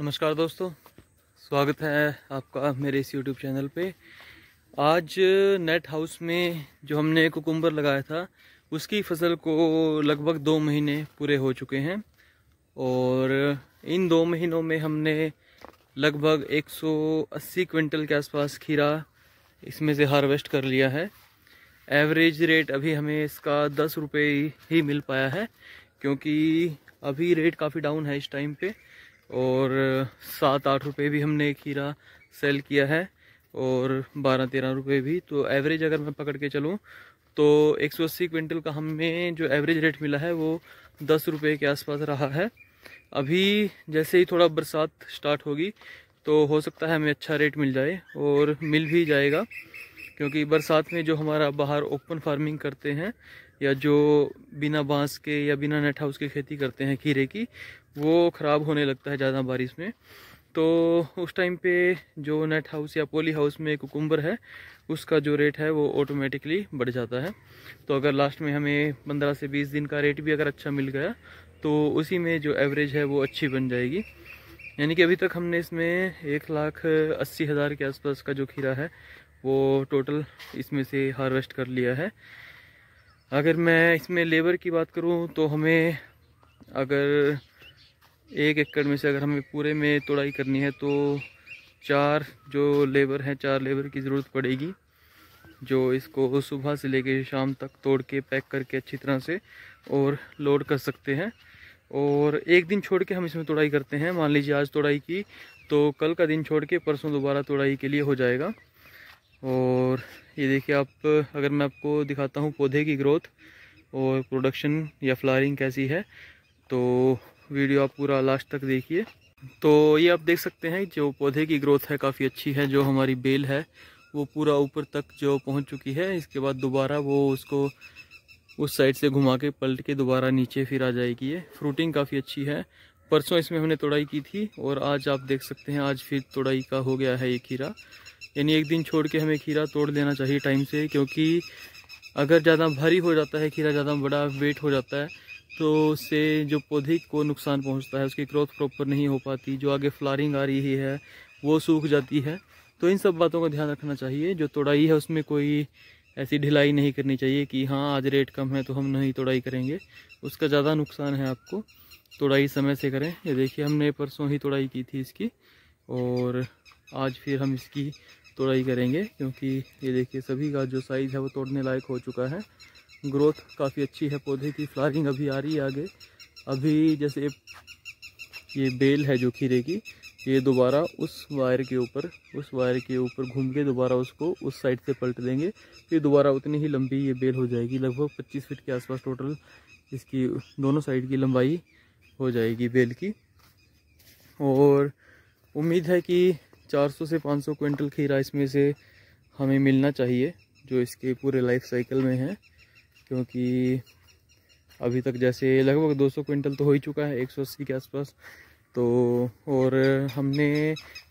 नमस्कार दोस्तों स्वागत है आपका मेरे इस यूट्यूब चैनल पे आज नेट हाउस में जो हमने कुकुम्बर लगाया था उसकी फसल को लगभग दो महीने पूरे हो चुके हैं और इन दो महीनों में हमने लगभग 180 क्विंटल के आसपास खीरा इसमें से हार्वेस्ट कर लिया है एवरेज रेट अभी हमें इसका दस रुपये ही मिल पाया है क्योंकि अभी रेट काफ़ी डाउन है इस टाइम पे और सात आठ रुपये भी हमने खीरा सेल किया है और बारह तेरह रुपये भी तो एवरेज अगर मैं पकड़ के चलूँ तो एक सौ अस्सी क्विंटल का हमें जो एवरेज रेट मिला है वो दस रुपये के आसपास रहा है अभी जैसे ही थोड़ा बरसात स्टार्ट होगी तो हो सकता है हमें अच्छा रेट मिल जाए और मिल भी जाएगा क्योंकि बरसात में जो हमारा बाहर ओपन फार्मिंग करते हैं या जो बिना बांस के या बिना नेट हाउस की खेती करते हैं खीरे की वो ख़राब होने लगता है ज़्यादा बारिश में तो उस टाइम पे जो नेट हाउस या पोली हाउस में कुकुम्बर है उसका जो रेट है वो ऑटोमेटिकली बढ़ जाता है तो अगर लास्ट में हमें पंद्रह से बीस दिन का रेट भी अगर अच्छा मिल गया तो उसी में जो एवरेज है वो अच्छी बन जाएगी यानी कि अभी तक हमने इसमें एक लाख अस्सी हज़ार के आसपास का जो खीरा है वो टोटल इसमें से हार्वेस्ट कर लिया है अगर मैं इसमें लेबर की बात करूं तो हमें अगर एक एकड़ में से अगर हमें पूरे में तोड़ाई करनी है तो चार जो लेबर हैं चार लेबर की ज़रूरत पड़ेगी जो इसको सुबह से लेके शाम तक तोड़ के पैक करके अच्छी तरह से और लोड कर सकते हैं और एक दिन छोड़ के हम इसमें तोड़ाई करते हैं मान लीजिए आज तोड़ाई की तो कल का दिन छोड़ के परसों दोबारा तोड़ाई के लिए हो जाएगा और ये देखिए आप अगर मैं आपको दिखाता हूँ पौधे की ग्रोथ और प्रोडक्शन या फ्लारिंग कैसी है तो वीडियो आप पूरा लास्ट तक देखिए तो ये आप देख सकते हैं जो पौधे की ग्रोथ है काफ़ी अच्छी है जो हमारी बेल है वो पूरा ऊपर तक जो पहुंच चुकी है इसके बाद दोबारा वो उसको उस साइड से घुमा के पलट के दोबारा नीचे फिर आ जाएगी ये फ्रूटिंग काफ़ी अच्छी है परसों इसमें हमने तोड़ाई की थी और आज आप देख सकते हैं आज फिर तोड़ाई का हो गया है ये खीरा यानी एक दिन छोड़ के हमें खीरा तोड़ लेना चाहिए टाइम से क्योंकि अगर ज़्यादा भारी हो जाता है खीरा ज़्यादा बड़ा वेट हो जाता है तो से जो पौधे को नुकसान पहुंचता है उसकी ग्रोथ प्रॉपर नहीं हो पाती जो आगे फ्लारिंग आ रही है वो सूख जाती है तो इन सब बातों का ध्यान रखना चाहिए जो तोड़ाई है उसमें कोई ऐसी ढिलाई नहीं करनी चाहिए कि हाँ आज रेट कम है तो हम नहीं तोड़ाई करेंगे उसका ज़्यादा नुकसान है आपको तोड़ाई समय से करें ये देखिए हमने परसों ही तोड़ाई की थी इसकी और आज फिर हम इसकी तोड़ाई करेंगे क्योंकि ये देखिए सभी का जो साइज़ है वो तोड़ने लायक हो चुका है ग्रोथ काफ़ी अच्छी है पौधे की फ्लारिंग अभी आ रही है आगे अभी जैसे ये बेल है जो खीरे की ये दोबारा उस वायर के ऊपर उस वायर के ऊपर घूम के दोबारा उसको उस साइड से पलट देंगे फिर दोबारा उतनी ही लंबी ये बेल हो जाएगी लगभग 25 फीट के आसपास टोटल इसकी दोनों साइड की लंबाई हो जाएगी बेल की और उम्मीद है कि 400 से 500 क्विंटल खीरा इसमें से हमें मिलना चाहिए जो इसके पूरे लाइफ साइकिल में है क्योंकि अभी तक जैसे लगभग 200 क्विंटल तो हो ही चुका है 180 के आसपास तो और हमने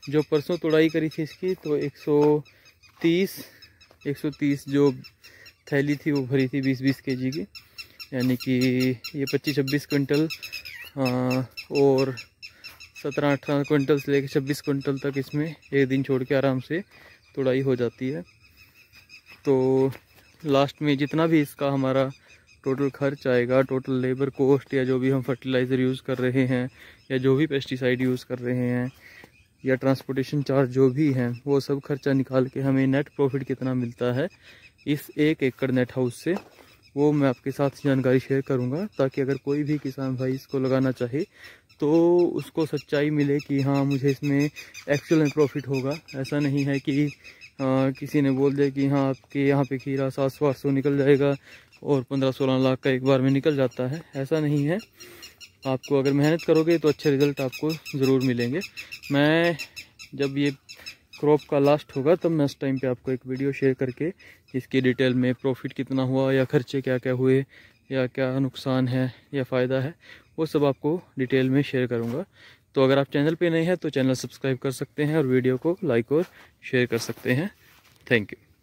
जो परसों तोड़ाई करी थी इसकी तो 130 130 जो थैली थी वो भरी थी 20 20 के की यानी कि ये 25 26 क्विंटल हाँ, और सत्रह अठारह क्विंटल से लेकर छब्बीस क्विंटल तक इसमें एक दिन छोड़ के आराम से तोड़ाई हो जाती है तो लास्ट में जितना भी इसका हमारा टोटल खर्च आएगा टोटल लेबर कॉस्ट या जो भी हम फर्टिलाइज़र यूज़ कर रहे हैं या जो भी पेस्टिसाइड यूज़ कर रहे हैं या ट्रांसपोर्टेशन चार्ज जो भी हैं वो सब खर्चा निकाल के हमें नेट प्रॉफिट कितना मिलता है इस एक एकड़ नेट हाउस से वो मैं आपके साथ जानकारी शेयर करूंगा ताकि अगर कोई भी किसान भाई इसको लगाना चाहे तो उसको सच्चाई मिले कि हाँ मुझे इसमें एक्चुअल में प्रॉफिट होगा ऐसा नहीं है कि आ, हाँ, किसी ने बोल दिया कि हाँ आपके यहाँ पे खीरा सात सौ आठ सौ निकल जाएगा और पंद्रह सोलह लाख का एक बार में निकल जाता है ऐसा नहीं है आपको अगर मेहनत करोगे तो अच्छे रिज़ल्ट आपको ज़रूर मिलेंगे मैं जब ये क्रॉप का लास्ट होगा तब तो मैं उस टाइम पे आपको एक वीडियो शेयर करके इसकी डिटेल में प्रॉफिट कितना हुआ या खर्चे क्या क्या हुए या क्या नुकसान है या फ़ायदा है वो सब आपको डिटेल में शेयर करूँगा तो अगर आप चैनल पे नए हैं तो चैनल सब्सक्राइब कर सकते हैं और वीडियो को लाइक और शेयर कर सकते हैं थैंक यू